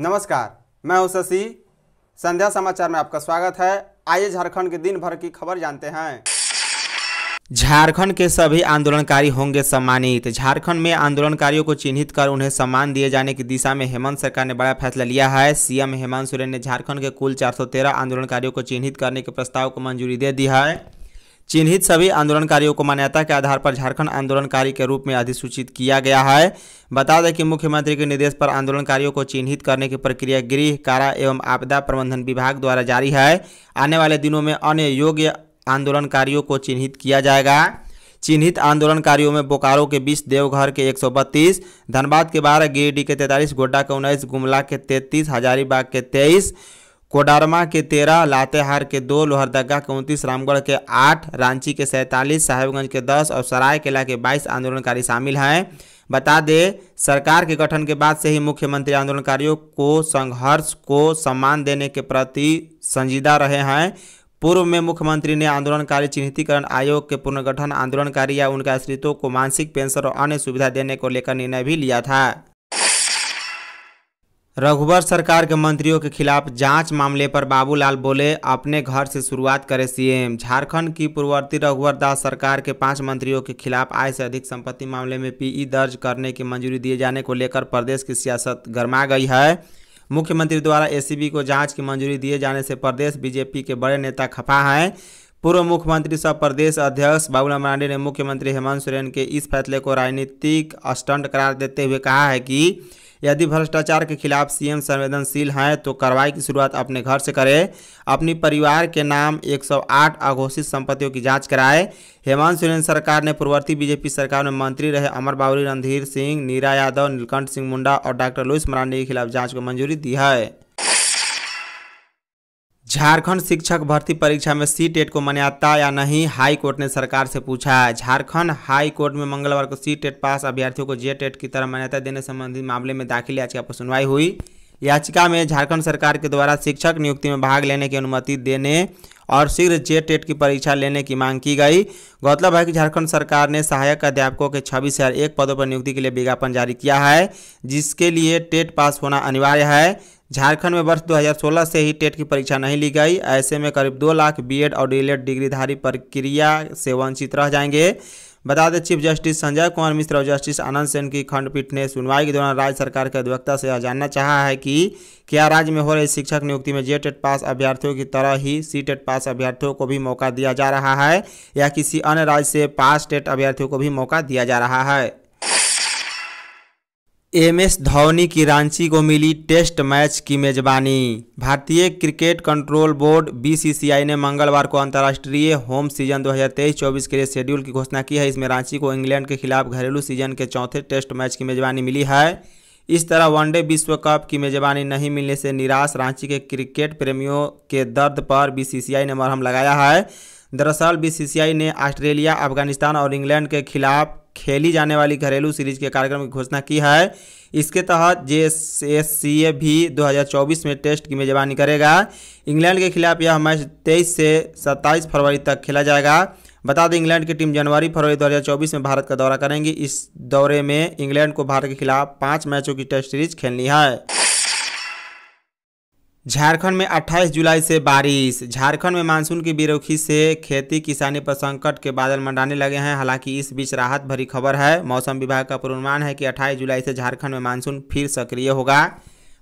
नमस्कार मैं हूं शशि संध्या समाचार में आपका स्वागत है आइए झारखंड के दिन भर की खबर जानते हैं झारखंड के सभी आंदोलनकारी होंगे सम्मानित झारखंड में आंदोलनकारियों को चिन्हित कर उन्हें सम्मान दिए जाने की दिशा में हेमंत सरकार ने बड़ा फैसला लिया है सीएम हेमंत सोरेन ने झारखंड के कुल 413 आंदोलनकारियों को चिन्हित करने के प्रस्ताव को मंजूरी दे दी है चिन्हित सभी आंदोलनकारियों को मान्यता के आधार पर झारखंड आंदोलनकारी के रूप में अधिसूचित किया गया है बता दें कि मुख्यमंत्री के निर्देश पर आंदोलनकारियों को चिन्हित करने की प्रक्रिया गृह कारा एवं आपदा प्रबंधन विभाग द्वारा जारी है आने वाले दिनों में अन्य योग्य आंदोलनकारियों को चिन्हित किया जाएगा चिन्हित आंदोलनकारियों में बोकारो के 20 देवघर के 132, धनबाद के 12, गिरिडीह के 43, गोड्डा के उन्नीस गुमला के 33, हजारीबाग के तेईस कोडरमा के तेरह लातेहार के दो लोहरदगा के उनतीस रामगढ़ के आठ रांची के सैंतालीस साहेबगंज के दस और सरायकेला के बाईस आंदोलनकारी शामिल हैं बता दें सरकार के गठन के बाद से ही मुख्यमंत्री आंदोलनकारियों को संघर्ष को सम्मान देने के प्रति संजीदा रहे हैं पूर्व में मुख्यमंत्री ने आंदोलनकारी चिन्हितीकरण आयोग के पुनर्गठन आंदोलनकारी या उनके आश्रितों को मानसिक पेंशन और अन्य सुविधा देने को लेकर निर्णय भी लिया था रघुवर सरकार के मंत्रियों के खिलाफ जांच मामले पर बाबूलाल बोले अपने घर से शुरुआत करें सीएम झारखंड की पूर्ववर्ती रघुवर दास सरकार के पांच मंत्रियों के खिलाफ आय से अधिक संपत्ति मामले में पीई दर्ज करने की मंजूरी दिए जाने को लेकर प्रदेश की सियासत गर्मा गई है मुख्यमंत्री द्वारा एसीबी को जांच की मंजूरी दिए जाने से प्रदेश बीजेपी के बड़े नेता खफा हैं पूर्व मुख्यमंत्री सह प्रदेश अध्यक्ष बाबूलाल मरांडी ने मुख्यमंत्री हेमंत सोरेन के इस फैसले को राजनीतिक स्टंट करार देते हुए कहा है कि यदि भ्रष्टाचार के खिलाफ सीएम संवेदनशील हैं तो कार्रवाई की शुरुआत अपने घर से करें अपनी परिवार के नाम 108 अघोषित संपत्तियों की जांच कराएं हेमंत सोरेन सरकार ने पूर्ववर्ती बीजेपी सरकार में मंत्री रहे अमर बावरी रणधीर सिंह नीरा यादव नीलकंठ सिंह मुंडा और डॉक्टर लुइस मरांडी के खिलाफ जाँच को मंजूरी दी है झारखंड शिक्षक भर्ती परीक्षा में सी टेट को मान्यता या नहीं हाई कोर्ट ने सरकार से पूछा झारखंड हाई कोर्ट में मंगलवार को सी टेट पास अभ्यर्थियों को जे टेट की तरह मान्यता देने संबंधी मामले में दाखिल याचिका पर सुनवाई हुई याचिका में झारखंड सरकार के द्वारा शिक्षक नियुक्ति में भाग लेने की अनुमति देने और शीघ्र जे टेट की परीक्षा लेने की मांग की गई गौरतलब है कि झारखंड सरकार ने सहायक अध्यापकों के छब्बीस हज़ार एक पदों पर नियुक्ति के लिए विज्ञापन जारी किया है जिसके लिए टेट पास होना अनिवार्य है झारखंड में वर्ष 2016 से ही टेट की परीक्षा नहीं ली गई ऐसे में करीब दो लाख बीएड और डीएलएड डिग्रीधारी प्रक्रिया से वंचित रह जाएंगे बता दें चीफ जस्टिस संजय कुमार मिश्र और जस्टिस आनंद सेन की खंडपीठ ने सुनवाई के दौरान राज्य सरकार के अधिवक्ता से यह जानना चाहा है कि क्या राज्य में हो रही शिक्षक नियुक्ति में जे टेट पास अभ्यर्थियों की तरह ही सी टेट पास अभ्यर्थियों को भी मौका दिया जा रहा है या किसी अन्य राज्य से पास टेट अभ्यर्थियों को भी मौका दिया जा रहा है एम एस धोनी की रांची को मिली टेस्ट मैच की मेजबानी भारतीय क्रिकेट कंट्रोल बोर्ड बीसीसीआई ने मंगलवार को अंतर्राष्ट्रीय होम सीजन 2023-24 के लिए शेड्यूल की घोषणा की है इसमें रांची को इंग्लैंड के खिलाफ घरेलू सीजन के चौथे टेस्ट मैच की मेजबानी मिली है इस तरह वनडे विश्व कप की मेजबानी नहीं मिलने से निराश रांची के क्रिकेट प्रेमियों के दर्द पर बी ने मरहम लगाया है दरअसल बीसीसीआई ने ऑस्ट्रेलिया अफगानिस्तान और इंग्लैंड के खिलाफ खेली जाने वाली घरेलू सीरीज के कार्यक्रम की घोषणा की है इसके तहत जे एस भी 2024 में टेस्ट की मेजबानी करेगा इंग्लैंड के खिलाफ यह मैच 23 से 27 फरवरी तक खेला जाएगा बता दें इंग्लैंड की टीम जनवरी फरवरी 2024 में भारत का दौरा करेंगी इस दौरे में इंग्लैंड को भारत के खिलाफ पाँच मैचों की टेस्ट सीरीज खेलनी है झारखंड में 28 जुलाई से बारिश झारखंड में मानसून की बिरोखी से खेती किसानी पर संकट के बादल मंडाने लगे हैं हालांकि इस बीच राहत भरी खबर है मौसम विभाग का पूर्वानुमान है कि 28 जुलाई से झारखंड में मानसून फिर सक्रिय होगा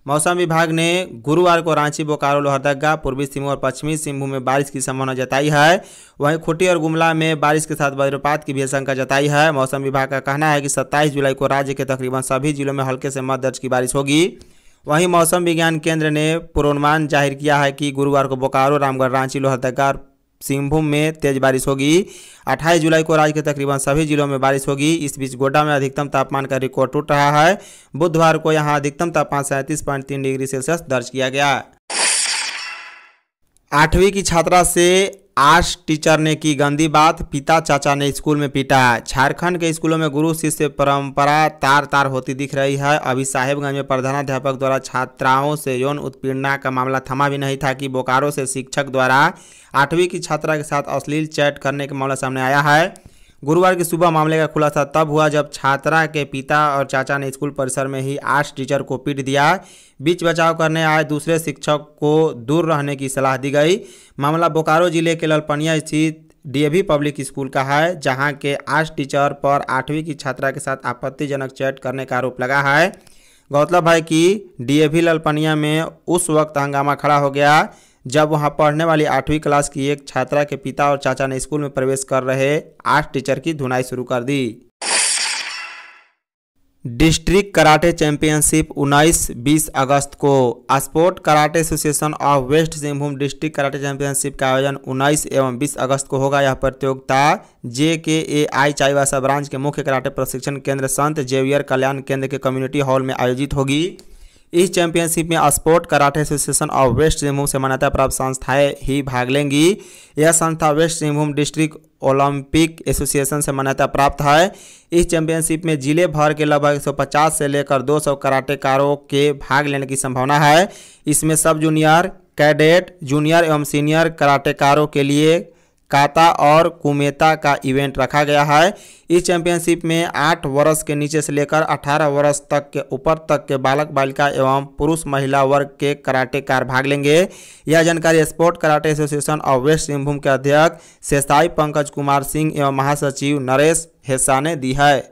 मौसम विभाग ने गुरुवार को रांची बोकारो लोहरदगा पूर्वी सिंहभूम और पश्चिमी सिंहभूम में बारिश की संभावना जताई है वहीं खुटी और गुमला में बारिश के साथ वज्रपात की भी आशंका जताई है मौसम विभाग का कहना है कि सत्ताईस जुलाई को राज्य के तकरीबन सभी जिलों में हल्के से मत दर्ज की बारिश होगी वहीं मौसम विज्ञान केंद्र ने पूर्वानुमान जाहिर किया है कि गुरुवार को बोकारो रामगढ़ रांची लोहरदगा और सिंहभूम में तेज बारिश होगी 28 जुलाई को राज्य के तकरीबन सभी जिलों में बारिश होगी इस बीच गोड्डा में अधिकतम तापमान का रिकॉर्ड टूट रहा है बुधवार को यहां अधिकतम तापमान सैंतीस डिग्री सेल्सियस दर्ज किया गया आठवीं की छात्रा से आर्ट्स टीचर ने की गंदी बात पिता चाचा ने स्कूल में पीटा झारखंड के स्कूलों में गुरु शिष्य परंपरा तार तार होती दिख रही है अभी साहेबगंज में प्रधानाध्यापक द्वारा छात्राओं से यौन उत्पीड़ना का मामला थमा भी नहीं था कि बोकारो से शिक्षक द्वारा आठवीं की छात्रा के साथ अश्लील चैट करने का मामला सामने आया है गुरुवार की सुबह मामले का खुलासा तब हुआ जब छात्रा के पिता और चाचा ने स्कूल परिसर में ही आर्ट्स टीचर को पीट दिया बीच बचाव करने आए दूसरे शिक्षक को दूर रहने की सलाह दी गई मामला बोकारो जिले के ललपनिया स्थित डीएवी पब्लिक स्कूल का है जहां के आर्ट्स टीचर पर आठवीं की छात्रा के साथ आपत्तिजनक चैट करने का आरोप लगा है गौतलब है कि डी ललपनिया में उस वक्त हंगामा खड़ा हो गया जब वहां पढ़ने वाली आठवीं क्लास की एक छात्रा के पिता और चाचा ने स्कूल में प्रवेश कर रहे आठ टीचर की धुनाई शुरू कर दी डिस्ट्रिक्ट कराटे चैंपियनशिप 19-20 अगस्त को sport karate association of west Singhbhum district karate championship का आयोजन 19 एवं 20 अगस्त को होगा यह प्रतियोगिता जे के ए आई चाईवासा ब्रांच के मुख्य कराटे प्रशिक्षण केंद्र संत जेवियर कल्याण केंद्र के कम्युनिटी हॉल में आयोजित होगी इस चैंपियनशिप में sport karate association of west Singhbhum से मान्यता प्राप्त संस्थाएं ही भाग लेंगी यह संस्था west Singhbhum district olympic association से मान्यता प्राप्त है इस चैंपियनशिप में जिले भर के लगभग 150 से लेकर 200 कराटेकारों के भाग लेने की संभावना है इसमें सब जूनियर कैडेट जूनियर एवं सीनियर कराटेकारों के लिए काता और कुमेता का इवेंट रखा गया है इस चैंपियनशिप में आठ वर्ष के नीचे से लेकर अठारह वर्ष तक के ऊपर तक के बालक बालिका एवं पुरुष महिला वर्ग के कराटेकार भाग लेंगे यह जानकारी sport karate association of west Singhbhum के अध्यक्ष सेसाई पंकज कुमार सिंह एवं महासचिव नरेश हेसा ने दी है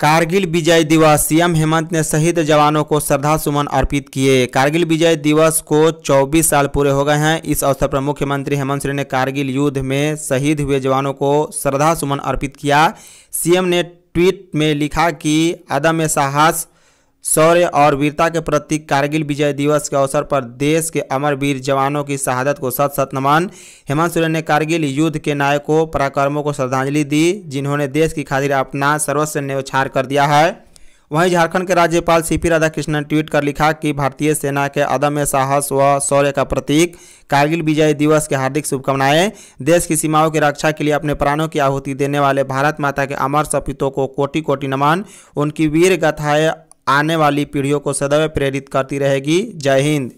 कारगिल विजय दिवस सीएम हेमंत ने शहीद जवानों को श्रद्धा सुमन अर्पित किए कारगिल विजय दिवस को 24 साल पूरे हो गए हैं इस अवसर पर मुख्यमंत्री हेमंत सोरेन ने कारगिल युद्ध में शहीद हुए जवानों को श्रद्धा सुमन अर्पित किया सीएम ने ट्वीट में लिखा कि अदम्य साहस शौर्य और वीरता के प्रतीक कारगिल विजय दिवस के अवसर पर देश के अमर वीर जवानों की शहादत को सत सत नमान हेमंत सोरेन ने कारगिल युद्ध के नायकों पराक्रमों को श्रद्धांजलि दी जिन्होंने देश की खातिर अपना सर्वस्व न्यौछार कर दिया है वहीं झारखंड के राज्यपाल सी पी राधाकृष्णन ट्वीट कर लिखा कि भारतीय सेना के अदम्य साहस व शौर्य का प्रतीक कारगिल विजय दिवस के हार्दिक शुभकामनाएं देश की सीमाओं की रक्षा के लिए अपने प्राणों की आहुति देने वाले भारत माता के अमर सपितों को कोटि कोटि नमन उनकी वीर गाथाएं आने वाली पीढ़ियों को सदैव प्रेरित करती रहेगी जय हिंद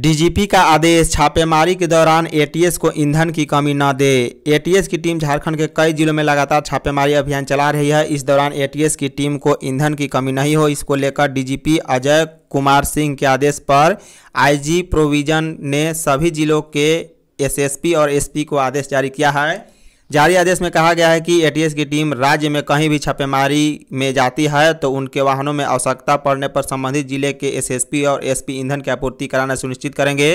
डीजीपी का आदेश छापेमारी के दौरान एटीएस को ईंधन की कमी न दे एटीएस की टीम झारखंड के कई जिलों में लगातार छापेमारी अभियान चला रही है इस दौरान एटीएस की टीम को ईंधन की कमी नहीं हो इसको लेकर डीजीपी अजय कुमार सिंह के आदेश पर आईजी प्रोविजन ने सभी जिलों के एसएसपी और एसपी को आदेश जारी किया है जारी आदेश में कहा गया है कि एटीएस की टीम राज्य में कहीं भी छापेमारी में जाती है तो उनके वाहनों में आवश्यकता पड़ने पर संबंधित जिले के एसएसपी और एसपी ईंधन की आपूर्ति कराना सुनिश्चित करेंगे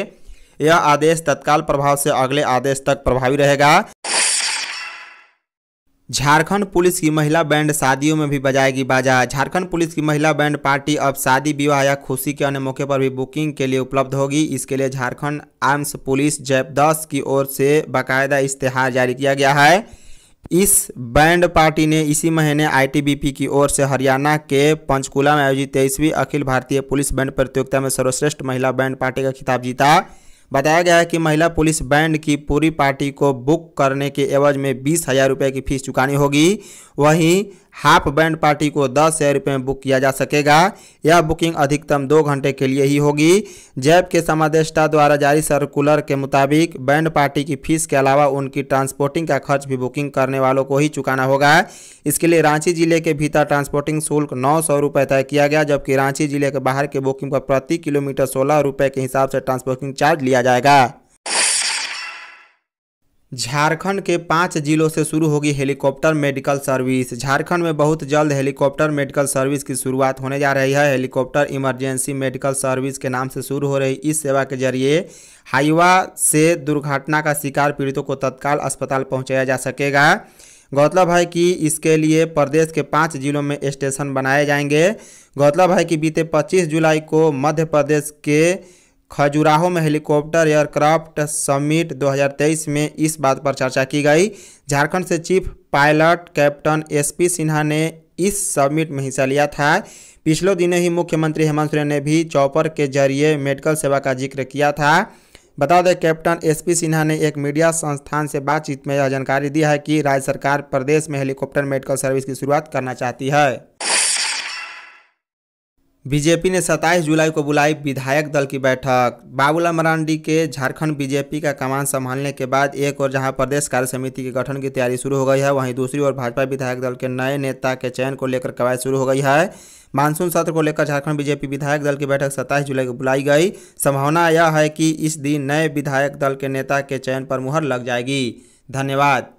यह आदेश तत्काल प्रभाव से अगले आदेश तक प्रभावी रहेगा झारखंड पुलिस की महिला बैंड शादियों में भी बजाएगी बाजा झारखंड पुलिस की महिला बैंड पार्टी अब शादी विवाह या खुशी के अन्य मौके पर भी बुकिंग के लिए उपलब्ध होगी इसके लिए झारखंड आर्म्स पुलिस जैप दस की ओर से बाकायदा इश्तेहार जारी किया गया है इस बैंड पार्टी ने इसी महीने आईटीबीपी की ओर से हरियाणा के पंचकुला में आयोजित तेईसवीं अखिल भारतीय पुलिस बैंड प्रतियोगिता में सर्वश्रेष्ठ महिला बैंड पार्टी का खिताब जीता बताया गया है कि महिला पुलिस बैंड की पूरी पार्टी को बुक करने के एवज में बीस हज़ार रुपये की फीस चुकानी होगी वहीं हाफ बैंड पार्टी को दस हजार रुपये में बुक किया जा सकेगा यह बुकिंग अधिकतम दो घंटे के लिए ही होगी जैब के समादेष्टा द्वारा जारी सर्कुलर के मुताबिक बैंड पार्टी की फीस के अलावा उनकी ट्रांसपोर्टिंग का खर्च भी बुकिंग करने वालों को ही चुकाना होगा इसके लिए रांची जिले के भीतर ट्रांसपोर्टिंग शुल्क नौ सौ रुपये तय किया गया जबकि रांची जिले के बाहर के बुकिंग पर प्रति किलोमीटर सोलह रुपये के हिसाब से ट्रांसपोर्टिंग चार्ज लिया जाएगा झारखंड के पाँच जिलों से शुरू होगी हेलीकॉप्टर मेडिकल सर्विस झारखंड में बहुत जल्द हेलीकॉप्टर मेडिकल सर्विस की शुरुआत होने जा रही है हेलीकॉप्टर इमरजेंसी मेडिकल सर्विस के नाम से शुरू हो रही इस सेवा के जरिए हाईवा से दुर्घटना का शिकार पीड़ितों को तत्काल अस्पताल पहुंचाया जा सकेगा गौरतलब है कि इसके लिए प्रदेश के पाँच जिलों में स्टेशन बनाए जाएंगे गौरतलब है कि बीते पच्चीस जुलाई को मध्य प्रदेश के खजुराहो में हेलीकॉप्टर एयरक्राफ्ट समिट 2023 में इस बात पर चर्चा की गई झारखंड से chief pilot captain SP Sinha ने इस समिट में हिस्सा लिया था पिछले दिनों ही मुख्यमंत्री हेमंत सोरेन ने भी चौपर के जरिए मेडिकल सेवा का जिक्र किया था बता दें कैप्टन एसपी सिन्हा ने एक मीडिया संस्थान से बातचीत में यह जानकारी दी है कि राज्य सरकार प्रदेश में हेलीकॉप्टर मेडिकल सर्विस की शुरुआत करना चाहती है बीजेपी ने 27 जुलाई को बुलाई विधायक दल की बैठक बाबूलाल मरांडी के झारखंड बीजेपी का कमान संभालने के बाद एक और जहां प्रदेश कार्य समिति के गठन की तैयारी शुरू हो गई है वहीं दूसरी ओर भाजपा विधायक दल के नए नेता के चयन को लेकर कवायद शुरू हो गई है मानसून सत्र को लेकर झारखंड बीजेपी विधायक दल की बैठक सत्ताईस जुलाई को बुलाई गई संभावना यह है कि इस दिन नए विधायक दल के नेता के चयन पर मुहर लग जाएगी धन्यवाद